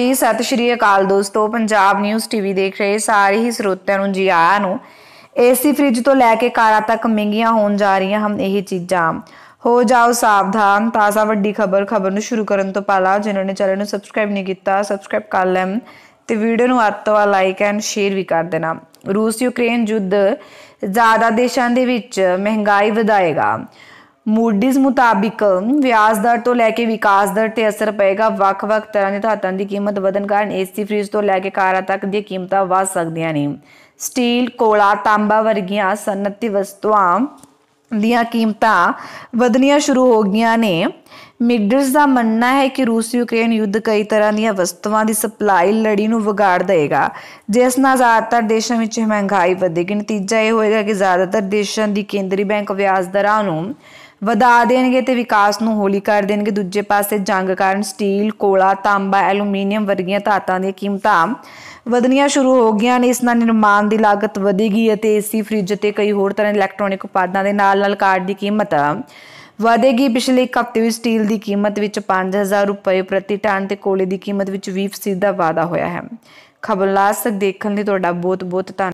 ਜੀ ਸਤਿ ਸ਼੍ਰੀ ਅਕਾਲ ਦੋਸਤੋ ਪੰਜਾਬ ਨਿਊਜ਼ ਟੀਵੀ ਦੇਖ ਰਹੇ ਸਾਰੇ ਹੀ ਸਰੋਤਿਆਂ ਨੂੰ ਜੀ ਆਇਆਂ ਨੂੰ ਏਸੀ ਫ੍ਰਿਜ ਤੋਂ ਲੈ ਕੇ ਕਾਰਾਂ ਤੱਕ ਮਹਿੰਗੀਆਂ ਹੋਣ ਜਾ ਰਹੀਆਂ ਹਨ ਇਹ ਚੀਜ਼ਾਂ ਹੋ ਜਾਓ ਸਾਵਧਾਨ ਤਾਜ਼ਾ ਵੱਡੀ ਖਬਰ ਖਬਰ ਨੂੰ ਸ਼ੁਰੂ ਕਰਨ ਤੋਂ ਪਹਿਲਾਂ ਜਿਨ੍ਹਾਂ ਨੇ ਚੈਨਲ ਨੂੰ ਸਬਸਕ੍ਰਾਈਬ ਨਹੀਂ ਕੀਤਾ ਸਬਸਕ੍ਰਾਈਬ ਕਰ ਲੈਣ ਤੇ ਵੀਡੀਓ ਨੂੰ ਅੱਤ ਤੋਂ ਲਾਈਕ ਐਂਡ ਸ਼ੇਅਰ ਵੀ ਕਰ ਦੇਣਾ ਰੂਸ ਯੂਕਰੇਨ ਯੁੱਧ ਜ਼ਿਆਦਾ ਦੇਸ਼ਾਂ ਦੇ ਵਿੱਚ ਮਹਿੰਗਾਈ ਵਧਾਏਗਾ ਮੂਡੀਜ਼ ਮੁਤਾਬਿਕ ਵਿਆਜ ਦਰ ਤੋਂ ਲੈ ਕੇ ਵਿਕਾਸ ਦਰ ਤੇ ਅਸਰ ਪਏਗਾ ਵੱਖ-ਵੱਖ ਤਰ੍ਹਾਂ ਦੇ ਧਾਤਾਂ ਦੀ ਕੀਮਤ ਵਧਣ ਕਾਰਨ ਏਸੀ ਫ੍ਰਿਜ ਤੋਂ ਲੈ ਕੇ ਕਾਰਾਂ ਤੱਕ ਦੀਆਂ ਕੀਮਤਾਂ ਵਧ ਸਕਦੀਆਂ ਨੇ ਸਟੀਲ ਕੋਲਾ ਤਾਂਬਾ ਵਰਗੀਆਂ ਸਨਅਤੀ ਵਸਤੂਆਂ ਦੀਆਂ ਕੀਮਤਾਂ ਵਧਣੀਆਂ ਸ਼ੁਰੂ ਹੋ ਗਈਆਂ ਨੇ ਮਿਡਲਸ ਦਾ ਮੰਨਣਾ ਹੈ ਕਿ ਰੂਸ ਯੂਕਰੇਨ ਯੁੱਧ ਕਈ ਤਰ੍ਹਾਂ ਦੀਆਂ ਵਸਤੂਆਂ ਦੀ ਸਪਲਾਈ ਲੜੀ ਨੂੰ ਵਿਗਾੜ ਦੇਗਾ ਜਿਸ ਨਾਲ ਜ਼ਿਆਦਾਤਰ ਦੇਸ਼ਾਂ ਵਿੱਚ ਮਹਿੰਗਾਈ ਵਧੇਗੀ ਨਤੀਜਾ ਇਹ ਹੋਏਗਾ ਕਿ ਜ਼ਿਆਦਾਤਰ ਦੇਸ਼ਾਂ ਦੀ ਕੇਂਦਰੀ ਬੈਂਕ ਵਿਆਜ ਦਰਾਂ ਨੂੰ ਵਧਾ ਦੇਣਗੇ ਤੇ ਵਿਕਾਸ ਨੂੰ ਹੌਲੀ ਕਰ ਦੇਣਗੇ ਦੂਜੇ ਪਾਸੇ ਜੰਗ ਕਾਰਨ ਸਟੀਲ ਕੋਲਾ ਤਾਂਬਾ ਐਲੂਮੀਨੀਅਮ ਵਰਗੀਆਂ ਧਾਤਾਂ ਦੀਆਂ ਕੀਮਤਾਂ ਵਧਣੀਆਂ ਸ਼ੁਰੂ ਹੋ ਗਈਆਂ ਨੇ ਇਸ ਨਾਲ ਨਿਰਮਾਣ ਦੀ ਲਾਗਤ ਵਧੇਗੀ ਅਤੇ ਏਸੀ ਫ੍ਰਿਜ ਤੇ ਕਈ ਹੋਰ ਤਰ੍ਹਾਂ ਦੇ ਇਲੈਕਟ੍ਰੋਨਿਕ ਉਪਾਦਾਂ ਦੇ ਨਾਲ ਨਾਲ ਕਾਰ ਦੀ ਕੀਮਤ ਵਧੇਗੀ ਪਿਛਲੇ ਇੱਕ ਹਫ਼ਤੇ ਵਿੱਚ ਸਟੀਲ ਦੀ ਕੀਮਤ ਵਿੱਚ 5000 ਰੁਪਏ ਪ੍ਰਤੀ ਟਨ ਤੇ ਕੋਲੇ ਦੀ ਕੀਮਤ ਵਿੱਚ 20% ਦਾ ਵਾਧਾ ਹੋਇਆ ਹੈ ਖਬਰ ਲਾਸਕ ਦੇਖਣ ਲਈ ਤੁਹਾਡਾ ਬਹੁਤ ਬਹੁਤ ਧੰਨਵਾਦ